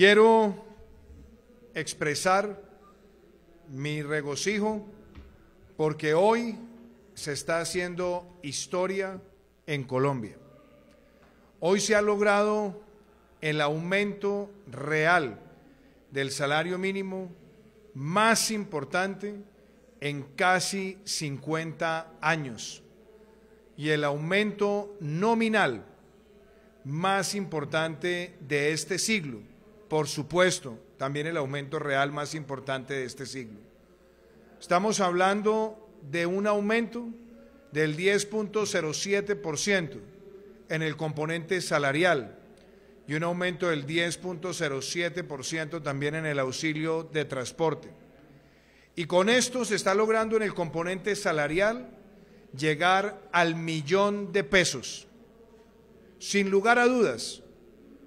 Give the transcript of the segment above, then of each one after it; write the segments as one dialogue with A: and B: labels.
A: Quiero expresar mi regocijo porque hoy se está haciendo historia en Colombia. Hoy se ha logrado el aumento real del salario mínimo más importante en casi 50 años y el aumento nominal más importante de este siglo por supuesto, también el aumento real más importante de este siglo. Estamos hablando de un aumento del 10.07% en el componente salarial y un aumento del 10.07% también en el auxilio de transporte. Y con esto se está logrando en el componente salarial llegar al millón de pesos. Sin lugar a dudas,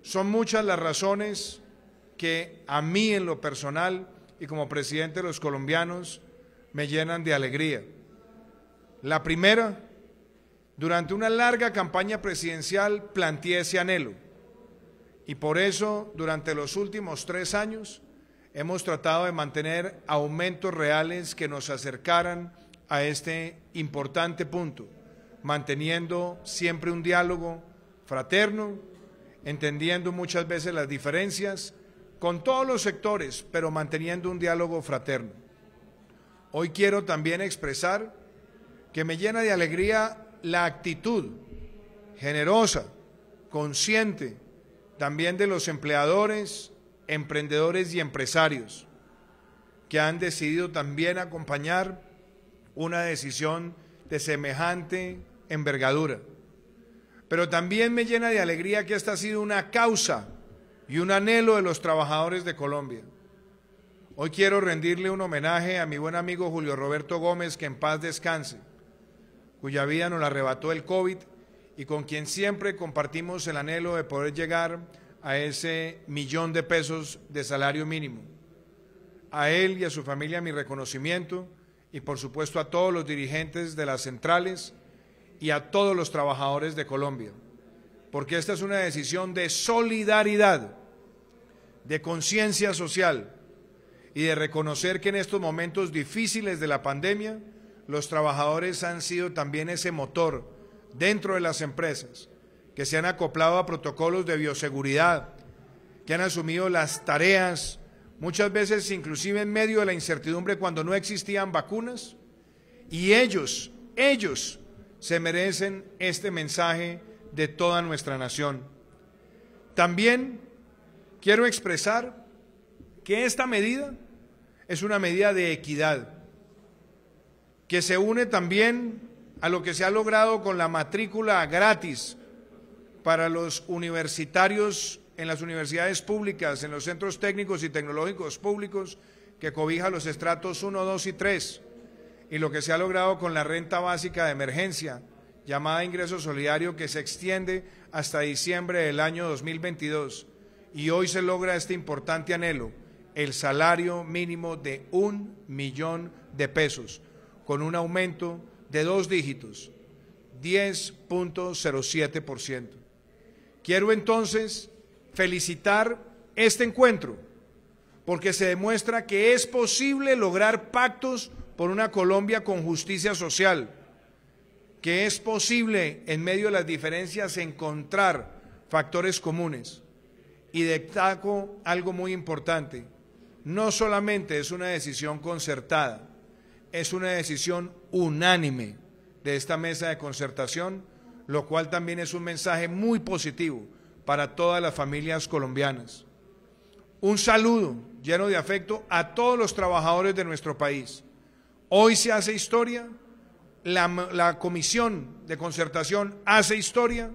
A: son muchas las razones que a mí en lo personal y como presidente de los colombianos me llenan de alegría. La primera, durante una larga campaña presidencial planteé ese anhelo y por eso durante los últimos tres años hemos tratado de mantener aumentos reales que nos acercaran a este importante punto, manteniendo siempre un diálogo fraterno, entendiendo muchas veces las diferencias, con todos los sectores, pero manteniendo un diálogo fraterno. Hoy quiero también expresar que me llena de alegría la actitud generosa, consciente, también de los empleadores, emprendedores y empresarios, que han decidido también acompañar una decisión de semejante envergadura. Pero también me llena de alegría que esta ha sido una causa y un anhelo de los trabajadores de Colombia. Hoy quiero rendirle un homenaje a mi buen amigo Julio Roberto Gómez, que en paz descanse, cuya vida nos la arrebató el COVID y con quien siempre compartimos el anhelo de poder llegar a ese millón de pesos de salario mínimo. A él y a su familia mi reconocimiento y por supuesto a todos los dirigentes de las centrales y a todos los trabajadores de Colombia porque esta es una decisión de solidaridad, de conciencia social y de reconocer que en estos momentos difíciles de la pandemia, los trabajadores han sido también ese motor dentro de las empresas, que se han acoplado a protocolos de bioseguridad, que han asumido las tareas, muchas veces inclusive en medio de la incertidumbre cuando no existían vacunas, y ellos, ellos se merecen este mensaje de toda nuestra nación. También quiero expresar que esta medida es una medida de equidad, que se une también a lo que se ha logrado con la matrícula gratis para los universitarios en las universidades públicas, en los centros técnicos y tecnológicos públicos que cobija los estratos 1, 2 y 3, y lo que se ha logrado con la renta básica de emergencia, llamada Ingreso Solidario que se extiende hasta diciembre del año 2022 y hoy se logra este importante anhelo, el salario mínimo de un millón de pesos, con un aumento de dos dígitos, 10.07%. Quiero entonces felicitar este encuentro, porque se demuestra que es posible lograr pactos por una Colombia con justicia social que es posible en medio de las diferencias encontrar factores comunes. Y destaco algo muy importante. No solamente es una decisión concertada, es una decisión unánime de esta mesa de concertación, lo cual también es un mensaje muy positivo para todas las familias colombianas. Un saludo lleno de afecto a todos los trabajadores de nuestro país. Hoy se hace historia la, comisión de concertación hace historia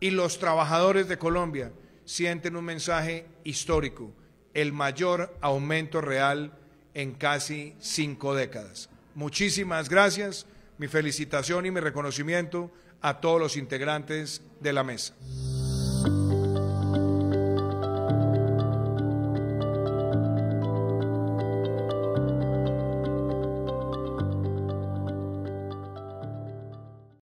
A: y los trabajadores de Colombia sienten un mensaje histórico, el mayor aumento real en casi cinco décadas. Muchísimas gracias, mi felicitación y mi reconocimiento a todos los integrantes de la mesa.